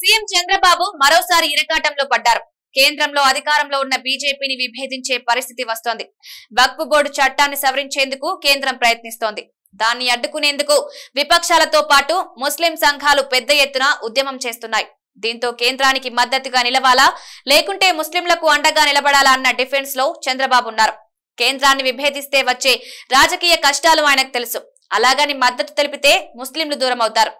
CM Chandrababu మరోసారి ఇరకాటంలో పడ్డారు కేంద్రంలో అధికారంలో ఉన్న బీజేపీని విభేదించే పరిస్థితి వస్తోంది వక్ఫ్ బోర్డు చట్టాన్ని సవరించేందుకు కేంద్రం ప్రయత్నిస్తోంది దాన్ని అడ్డుకునేందుకు విపక్షాలతో పాటు ముస్లిం సంఘాలు పెద్ద ఎత్తున ఉద్యమం చేస్తున్నాయి దీంతో కేంద్రానికి మద్దతుగా నిలవాలా లేకుంటే ముస్లింలకు అండగా నిలబడాలా అన్న డిఫెన్స్ లో చంద్రబాబు ఉన్నారు కేంద్రాన్ని విభేదిస్తే వచ్చే రాజకీయ కష్టాలు ఆయనకు తెలుసు అలాగని మద్దతు తెలిపితే ముస్లింలు దూరం అవుతారు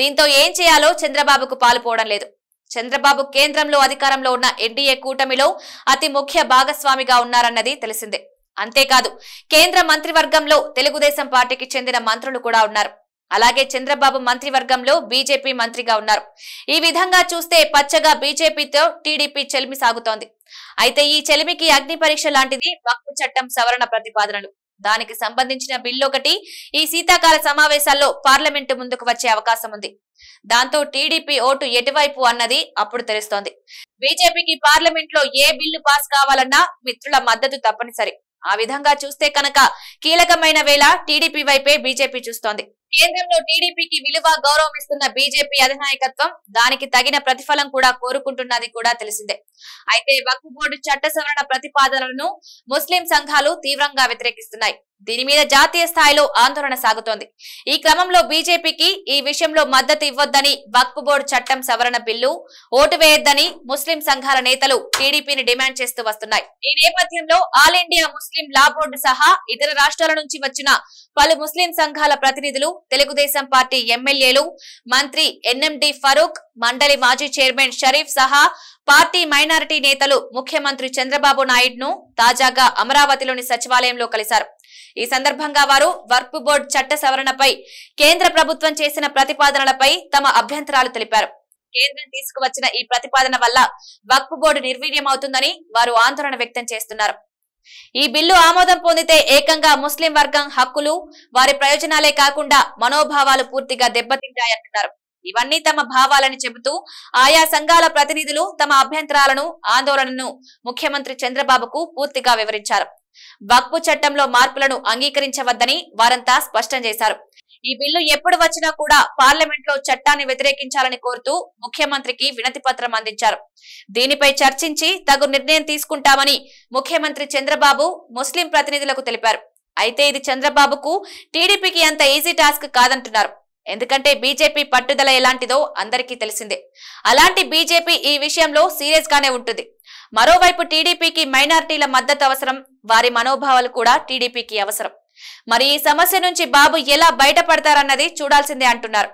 దీంతో ఏం చేయాలో చంద్రబాబుకు పాలుపోవడం లేదు చంద్రబాబు కేంద్రంలో అధికారంలో ఉన్న ఎన్డీఏ కూటమిలో అతి ముఖ్య భాగస్వామిగా ఉన్నారన్నది తెలిసిందే అంతేకాదు కేంద్ర మంత్రివర్గంలో తెలుగుదేశం పార్టీకి చెందిన మంత్రులు కూడా ఉన్నారు అలాగే చంద్రబాబు మంత్రివర్గంలో బీజేపీ మంత్రిగా ఉన్నారు ఈ విధంగా చూస్తే పచ్చగా బీజేపీతో టీడీపీ చెలిమి సాగుతోంది అయితే ఈ చెలిమికి అగ్ని పరీక్ష లాంటిది వక్ఫ్ చట్టం సవరణ ప్రతిపాదనలు దానికి సంబంధించిన బిల్లు ఒకటి ఈ శీతాకాల సమావేశాల్లో పార్లమెంటు ముందుకు వచ్చే అవకాశం ఉంది దాంతో టీడీపీ ఓటు ఎటువైపు అన్నది అప్పుడు తెలుస్తోంది బీజేపీకి పార్లమెంట్ లో ఏ బిల్లు పాస్ కావాలన్నా మిత్రుల మద్దతు తప్పనిసరి ఆ విధంగా చూస్తే కనుక కీలకమైన వేళ టీడీపీ వైపే బీజేపీ చూస్తోంది కేంద్రంలో టీడీపీకి విలువ గౌరవం ఇస్తున్న బీజేపీ అధినాయకత్వం దానికి తగిన ప్రతిఫలం కూడా కోరుకుంటున్నది కూడా తెలిసిందే అయితే వక్ఫ్ బోర్డు చట్ట సవరణ ప్రతిపాదనలను ముస్లిం సంఘాలు తీవ్రంగా వ్యతిరేకిస్తున్నాయి దీని మీద జాతీయ స్థాయిలో ఆందోళన సాగుతోంది ఈ క్రమంలో బీజేపీకి ఈ విషయంలో మద్దతు ఇవ్వొద్దని వక్ఫ్ బోర్డు చట్టం సవరణ బిల్లు ఓటు వేయొద్దని ముస్లిం సంఘాల నేతలు టీడీపీని డిమాండ్ చేస్తూ వస్తున్నాయి ఈ నేపథ్యంలో all India Muslim law board సహా ఇతర రాష్ట్రాల నుంచి వచ్చిన పలు ముస్లిం సంఘాల ప్రతినిధులు తెలుగుదేశం పార్టీ ఎమ్మెల్యేలు మంత్రి ఎన్ఎండి ఫరూక్ మండలి మాజీ చైర్మన్ షరీఫ్ సహా పార్టీ మైనారిటీ నేతలు ముఖ్యమంత్రి చంద్రబాబు నాయుడును తాజాగా అమరావతిలోని సచివాలయంలో కలిశారు ఈ సందర్భంగా వారు వర్క్ బోర్డు చట్ట సవరణపై కేంద్ర ప్రభుత్వం చేసిన ప్రతిపాదనలపై తమ అభ్యంతరాలు తెలిపారు కేంద్రం తీసుకువచ్చిన ఈ ప్రతిపాదన వల్ల వక్ఫ్ బోర్డు నిర్వీర్యమవుతుందని వారు ఆందోళన వ్యక్తం చేస్తున్నారు ఈ బిల్లు ఆమోదం పొందితే ఏకంగా ముస్లిం వర్గం హక్కులు వారి ప్రయోజనాలే కాకుండా మనోభావాలు పూర్తిగా దెబ్బతింటాయంటున్నారు ఇవన్నీ తమ భావాలని చెబుతూ ఆయా సంఘాల ప్రతినిధులు తమ అభ్యంతరాలను ఆందోళనను ముఖ్యమంత్రి చంద్రబాబుకు పూర్తిగా వివరించారు వక్పు చట్టంలో మార్పులను అంగీకరించవద్దని వారంతా స్పష్టం చేశారు ఈ బిల్లు ఎప్పుడు వచ్చినా కూడా పార్లమెంట్ లో చట్టాన్ని వ్యతిరేకించాలని కోరుతూ ముఖ్యమంత్రికి వినతి పత్రం అందించారు దీనిపై చర్చించి తగు నిర్ణయం తీసుకుంటామని ముఖ్యమంత్రి చంద్రబాబు ముస్లిం ప్రతినిధులకు తెలిపారు అయితే ఇది చంద్రబాబుకు టీడీపీకి అంత ఈజీ టాస్క్ కాదంటున్నారు ఎందుకంటే బీజేపీ పట్టుదల ఎలాంటిదో అందరికీ తెలిసిందే అలాంటి బీజేపీ ఈ విషయంలో సీరియస్ గానే ఉంటుంది మరోవైపు టీడీపీకి మైనార్టీల మద్దతు అవసరం వారి మనోభావాలు కూడా టీడీపీకి అవసరం మరి ఈ సమస్య నుంచి బాబు ఎలా బయటపడతారన్నది చూడాల్సిందే అంటున్నారు